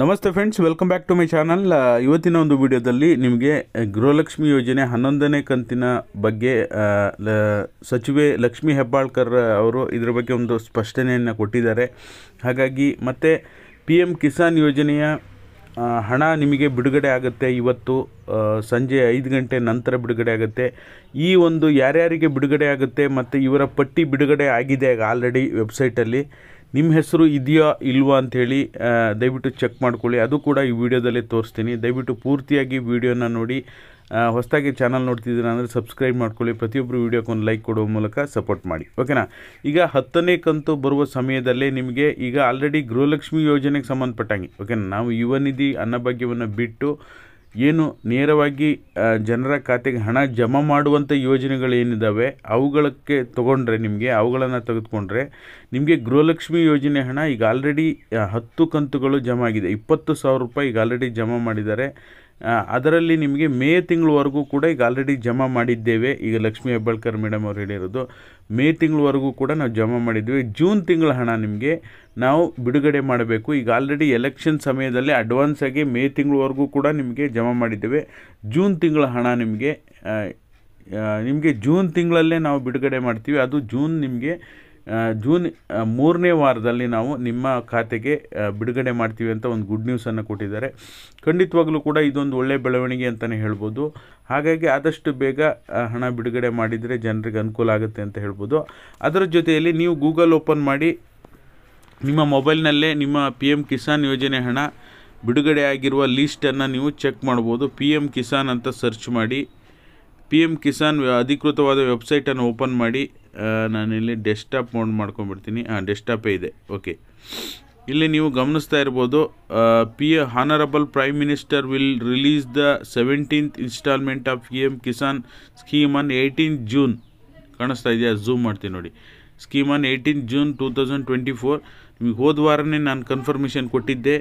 ನಮಸ್ತೆ friends welcome back to my channel ಇವತ್ತಿನ ಒಂದು ವಿಡಿಯೋದಲ್ಲಿ ನಿಮಗೆ ಗೃಹಲಕ್ಷ್ಮಿ ಯೋಜನೆ ಹನ್ನೊಂದನೇ ಕಂತಿನ ಬಗ್ಗೆ ಸಚಿವೆ ಲಕ್ಷ್ಮೀ ಹೆಬ್ಬಾಳ್ಕರ್ ಅವರು ಇದರ ಬಗ್ಗೆ ಒಂದು ಸ್ಪಷ್ಟನೆಯನ್ನು ಕೊಟ್ಟಿದ್ದಾರೆ ಹಾಗಾಗಿ ಮತ್ತು ಪಿ ಎಮ್ ಕಿಸಾನ್ ಯೋಜನೆಯ ಹಣ ನಿಮಗೆ ಬಿಡುಗಡೆ ಆಗುತ್ತೆ ಇವತ್ತು ಸಂಜೆ ಐದು ಗಂಟೆ ನಂತರ ಬಿಡುಗಡೆ ಆಗುತ್ತೆ ಈ ಒಂದು ಯಾರ್ಯಾರಿಗೆ ಬಿಡುಗಡೆ ಆಗುತ್ತೆ ಮತ್ತು ಇವರ ಪಟ್ಟಿ ಬಿಡುಗಡೆ ಆಗಿದೆ ಆಲ್ರೆಡಿ ವೆಬ್ಸೈಟಲ್ಲಿ ನಿಮ್ಮ ಹೆಸರು ಇದೆಯಾ ಇಲ್ವಾ ಅಂಥೇಳಿ ದಯವಿಟ್ಟು ಚೆಕ್ ಮಾಡ್ಕೊಳ್ಳಿ ಅದು ಕೂಡ ಈ ವಿಡಿಯೋದಲ್ಲಿ ತೋರಿಸ್ತೀನಿ ದಯವಿಟ್ಟು ಪೂರ್ತಿಯಾಗಿ ವಿಡಿಯೋನ ನೋಡಿ ಹೊಸದಾಗಿ ಚಾನಲ್ ನೋಡ್ತಿದ್ದೀರಾ ಅಂದರೆ ಸಬ್ಸ್ಕ್ರೈಬ್ ಮಾಡ್ಕೊಳ್ಳಿ ಪ್ರತಿಯೊಬ್ಬರು ವೀಡಿಯೋಕ್ಕೊಂದು ಲೈಕ್ ಕೊಡುವ ಮೂಲಕ ಸಪೋರ್ಟ್ ಮಾಡಿ ಓಕೆನಾ ಈಗ ಹತ್ತನೇ ಕಂತು ಬರುವ ಸಮಯದಲ್ಲಿ ನಿಮಗೆ ಈಗ ಆಲ್ರೆಡಿ ಗೃಹಲಕ್ಷ್ಮಿ ಯೋಜನೆಗೆ ಸಂಬಂಧಪಟ್ಟಂಗೆ ಓಕೆನಾ ನಾವು ಯುವನಿಧಿ ಅನ್ನಭಾಗ್ಯವನ್ನು ಬಿಟ್ಟು ಏನು ನೇರವಾಗಿ ಜನರ ಖಾತೆಗೆ ಹಣ ಜಮಾ ಮಾಡುವಂಥ ಯೋಜನೆಗಳೇನಿದ್ದಾವೆ ಅವುಗಳಕ್ಕೆ ತಗೊಂಡ್ರೆ ನಿಮಗೆ ಅವುಗಳನ್ನು ತೆಗೆದುಕೊಂಡ್ರೆ ನಿಮಗೆ ಗೃಹಲಕ್ಷ್ಮಿ ಯೋಜನೆ ಹಣ ಈಗ ಆಲ್ರೆಡಿ ಹತ್ತು ಕಂತುಗಳು ಜಮಾ ಆಗಿದೆ ಇಪ್ಪತ್ತು ಸಾವಿರ ರೂಪಾಯಿ ಈಗ ಆಲ್ರೆಡಿ ಜಮಾ ಮಾಡಿದ್ದಾರೆ ಅದರಲ್ಲಿ ನಿಮಗೆ ಮೇ ತಿಂಗಳವರೆಗೂ ಕೂಡ ಈಗ ಆಲ್ರೆಡಿ ಜಮಾ ಮಾಡಿದ್ದೇವೆ ಈಗ ಲಕ್ಷ್ಮೀ ಹೆಬ್ಬಾಳ್ಕರ್ ಮೇಡಮ್ ಅವರು ಹೇಳಿರೋದು ಮೇ ತಿಂಗಳವರೆಗೂ ಕೂಡ ನಾವು ಜಮಾ ಮಾಡಿದ್ವಿ ಜೂನ್ ತಿಂಗಳ ಹಣ ನಿಮಗೆ ನಾವು ಬಿಡುಗಡೆ ಮಾಡಬೇಕು ಈಗ ಆಲ್ರೆಡಿ ಎಲೆಕ್ಷನ್ ಸಮಯದಲ್ಲಿ ಅಡ್ವಾನ್ಸಾಗಿ ಮೇ ತಿಂಗಳವರೆಗೂ ಕೂಡ ನಿಮಗೆ ಜಮಾ ಮಾಡಿದ್ದೇವೆ ಜೂನ್ ತಿಂಗಳ ಹಣ ನಿಮಗೆ ನಿಮಗೆ ಜೂನ್ ತಿಂಗಳಲ್ಲೇ ನಾವು ಬಿಡುಗಡೆ ಮಾಡ್ತೀವಿ ಅದು ಜೂನ್ ನಿಮಗೆ ಜೂನ್ ಮೂರನೇ ವಾರದಲ್ಲಿ ನಾವು ನಿಮ್ಮ ಖಾತೆಗೆ ಬಿಡುಗಡೆ ಮಾಡ್ತೀವಿ ಅಂತ ಒಂದು ಗುಡ್ ನ್ಯೂಸನ್ನು ಕೊಟ್ಟಿದ್ದಾರೆ ಖಂಡಿತವಾಗಲೂ ಕೂಡ ಇದೊಂದು ಒಳ್ಳೆ ಬೆಳವಣಿಗೆ ಅಂತಲೇ ಹೇಳ್ಬೋದು ಹಾಗಾಗಿ ಆದಷ್ಟು ಬೇಗ ಹಣ ಬಿಡುಗಡೆ ಮಾಡಿದರೆ ಜನರಿಗೆ ಅನುಕೂಲ ಆಗುತ್ತೆ ಅಂತ ಹೇಳ್ಬೋದು ಅದರ ಜೊತೆಯಲ್ಲಿ ನೀವು ಗೂಗಲ್ ಓಪನ್ ಮಾಡಿ ನಿಮ್ಮ ಮೊಬೈಲ್ನಲ್ಲೇ ನಿಮ್ಮ ಪಿ ಎಮ್ ಕಿಸಾನ್ ಯೋಜನೆ ಹಣ ಬಿಡುಗಡೆ ಆಗಿರುವ ಲೀಸ್ಟನ್ನು ನೀವು ಚೆಕ್ ಮಾಡ್ಬೋದು ಪಿ ಎಮ್ ಕಿಸಾನ್ ಅಂತ ಸರ್ಚ್ ಮಾಡಿ ಪಿ ಎಮ್ ಕಿಸಾನ್ ಅಧಿಕೃತವಾದ ವೆಬ್ಸೈಟನ್ನು ಓಪನ್ ಮಾಡಿ ನಾನಿಲ್ಲಿ ಡೆಸ್ಕ್ಟಾಪ್ ಮೋಡ್ ಮಾಡ್ಕೊಂಡ್ಬಿಡ್ತೀನಿ ಹಾಂ ಡೆಸ್ಕ್ಟಾಪೇ ಇದೆ ಓಕೆ ಇಲ್ಲಿ ನೀವು ಗಮನಿಸ್ತಾ ಇರ್ಬೋದು P honourable prime minister will release the seventeenth instalment of P M Kisan scheme on eighteen June ಕಾಣಿಸ್ತಾ ಇದೆಯಾ ಝೂಮ್ ಮಾಡ್ತೀನಿ ನೋಡಿ scheme on eighteen June two thousand twenty four ನಿಮಗೆ ಹೋದ ವಾರನೇ ನಾನು ಕನ್ಫರ್ಮೇಷನ್ ಕೊಟ್ಟಿದ್ದೆ